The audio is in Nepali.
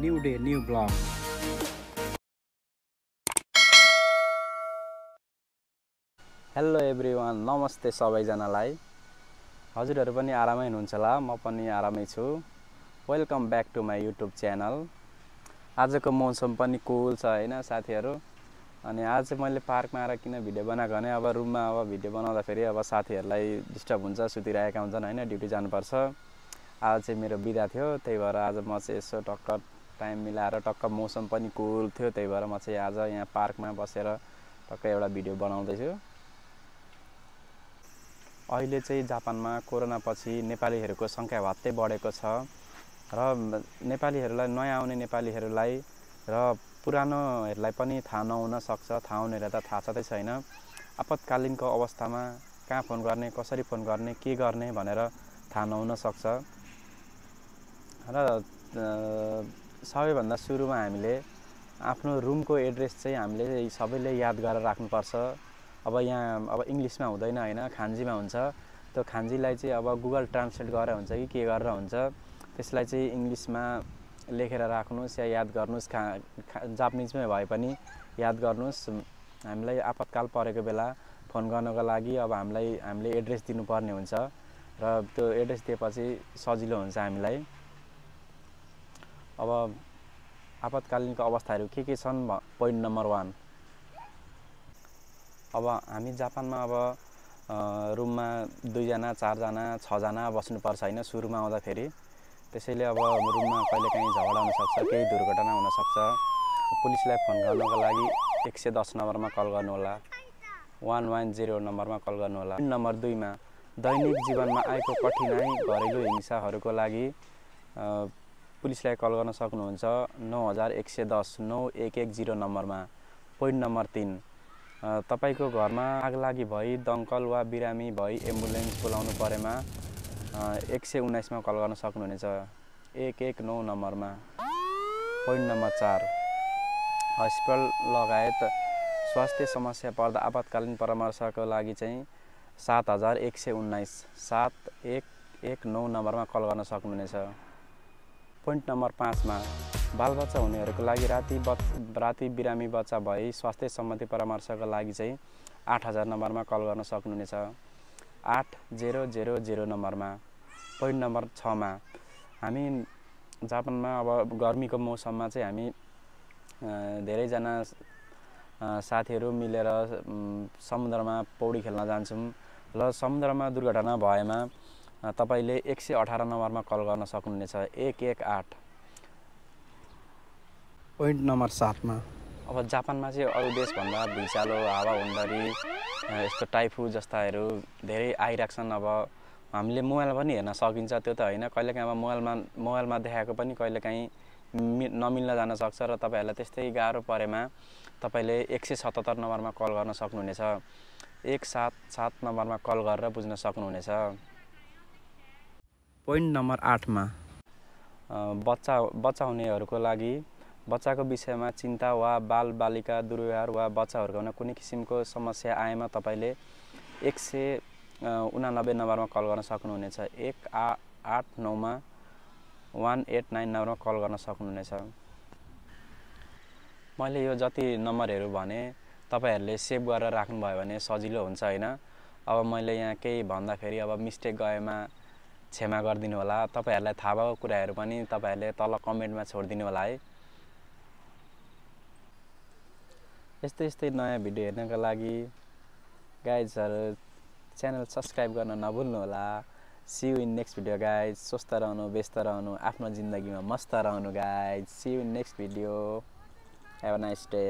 new day new blog hello every नमस्ते सबैजनालाई हजुरहरू पनि आरामै हुनुहुन्छ होला म पनि आरामै छु welcome back to my YouTube channel आजको मौसम पनि कुल छ होइन साथीहरू अनि आज मैले पार्कमा आएर किन भिडियो बनाएको भने अब रुममा अब भिडियो बनाउँदाखेरि अब साथीहरूलाई डिस्टर्ब हुन्छ सुतिरहेका हुन्छन् होइन ड्युटी जानुपर्छ आज चाहिँ मेरो बिदा थियो त्यही भएर आज म चाहिँ यसो टक्क टाइम मिलाएर टक्क मौसम पनि कुल थियो त्यही भएर म चाहिँ आज यहाँ पार्कमा बसेर टक्क एउटा भिडियो बनाउँदैछु अहिले चाहिँ जापानमा कोरोना पछि नेपालीहरूको सङ्ख्या भत्तै बढेको छ र नेपालीहरूलाई नयाँ आउने नेपालीहरूलाई र पुरानोहरूलाई पनि थाहा नहुन सक्छ थाहा हुनेहरूलाई त थाहा छँदै छैन आपतकालीनको अवस्थामा कहाँ फोन गर्ने कसरी फोन गर्ने के गर्ने भनेर थाहा नहुन सक्छ र सबैभन्दा सुरुमा हामीले आफ्नो रुमको एड्रेस चाहिँ हामीले सबैले याद गरेर राख्नुपर्छ अब यहाँ अब इङ्ग्लिसमा हुँदैन होइन खान्जीमा हुन्छ त्यो खान्जीलाई चाहिँ अब गुगल ट्रान्सलेट गरेर हुन्छ कि के गरेर हुन्छ त्यसलाई चाहिँ इङ्ग्लिसमा लेखेर राख्नुहोस् या याद गर्नुहोस् खा खा जापानिजमै भए पनि याद गर्नुहोस् हामीलाई आपतकाल परेको बेला फोन गर्नको लागि अब हामीलाई हामीले एड्रेस दिनुपर्ने हुन्छ र त्यो एड्रेस दिएपछि सजिलो हुन्छ हामीलाई अब आपतकालीनको अवस्थाहरू के के छन् पोइन्ट नम्बर वान अब हामी जापानमा अब रुममा दुईजना चारजना छजना बस्नुपर्छ होइन सुरुमा आउँदाखेरि त्यसैले अब रुममा कहिलेकाहीँ झगडा हुनसक्छ केही दुर्घटना हुनसक्छ पुलिसलाई फोन गर्नको लागि एक सय दस नम्बरमा कल गर्नुहोला वान वान जिरो नम्बरमा कल गर्नुहोला नम्बर दुईमा दैनिक जीवनमा आएको कठिनाई घरेलु हिंसाहरूको लागि पुलिसलाई कल गर्न सक्नुहुन्छ नौ हजार एक सय दस नौ एक एक जिरो नम्बरमा पोइन्ट नम्बर तिन तपाईँको घरमा आग लागि भई दङ्कल वा बिरामी भई एम्बुलेन्स बोलाउनु परेमा एक सय उन्नाइसमा कल गर्न सक्नुहुनेछ एक एक नौ नम्बरमा पोइन्ट नम्बर चार हस्पिटल लगायत स्वास्थ्य समस्या पर्दा आपतकालीन परामर्शको लागि चाहिँ सात हजार एक सय उन्नाइस सात एक एक नौ नम्बरमा कल गर्न सक्नुहुनेछ पोइन्ट नम्बर पाँचमा बालबच्चा हुनेहरूको लागि राति बच राति बिरामी बच्चा भई स्वास्थ्य सम्बन्धी परामर्शको लागि चाहिँ आठ हजार नम्बरमा कल गर्न सक्नुहुनेछ आठ जेरो जेरो जेरो नम्बरमा पोइन्ट नम्बर छमा हामी जापानमा अब गर्मीको मौसममा चाहिँ हामी धेरैजना साथीहरू मिलेर समुद्रमा पौडी खेल्न जान्छौँ र समुद्रमा दुर्घटना भएमा तपाईँले एक सय अठार नम्बरमा कल गर्न सक्नुहुनेछ एक एक आठ पोइन्ट नम्बर सातमा अब जापानमा चाहिँ अरू देशभन्दा भुइँचालो हावा हुन्डरी यस्तो टाइफु जस्ताहरू धेरै आइरहेको छन् अब हामीले मोबाइल पनि हेर्न सकिन्छ त्यो त होइन कहिलेकाहीँ अब मोबाइलमा मोबाइलमा देखाएको पनि कहिलेकाहीँ मि नमिल्न जान सक्छ र तपाईँहरूलाई त्यस्तै गाह्रो परेमा तपाईँले एक सय सतहत्तर नम्बरमा कल गर्न सक्नुहुनेछ एक सात सात नम्बरमा कल गरेर बुझ्न सक्नुहुनेछ पोइन्ट नम्बर आठमा बच्चा बच्चा हुनेहरूको लागि बच्चाको विषयमा चिन्ता वा बाल बालिका दुर्व्यवहार वा बच्चाहरूकोमा कुनै किसिमको समस्या आएमा तपाईँले एक सय उनानब्बे नम्बरमा कल गर्न सक्नुहुनेछ एक आ आठ नौमा वान एट नाइन नम्बरमा कल गर्न सक्नुहुनेछ मैले यो जति नम्बरहरू भने तपाईँहरूले सेभ गरेर राख्नुभयो भने सजिलो हुन्छ होइन अब मैले यहाँ केही भन्दाखेरि अब मिस्टेक गएमा क्षमा गरिदिनु होला तपाईँहरूलाई थाहा भएको कुराहरू पनि तपाईँहरूले तल कमेन्टमा छोडिदिनु होला है यस्तै यस्तै नयाँ भिडियो हेर्नका लागि गाइजहरू च्यानल सब्सक्राइब गर्न नभुल्नु होला see you in next video guys स्वस्थ रहनु व्यस्त रहनु आफ्नो जिन्दगीमा मस्त रहनु guys see you in next video have a nice day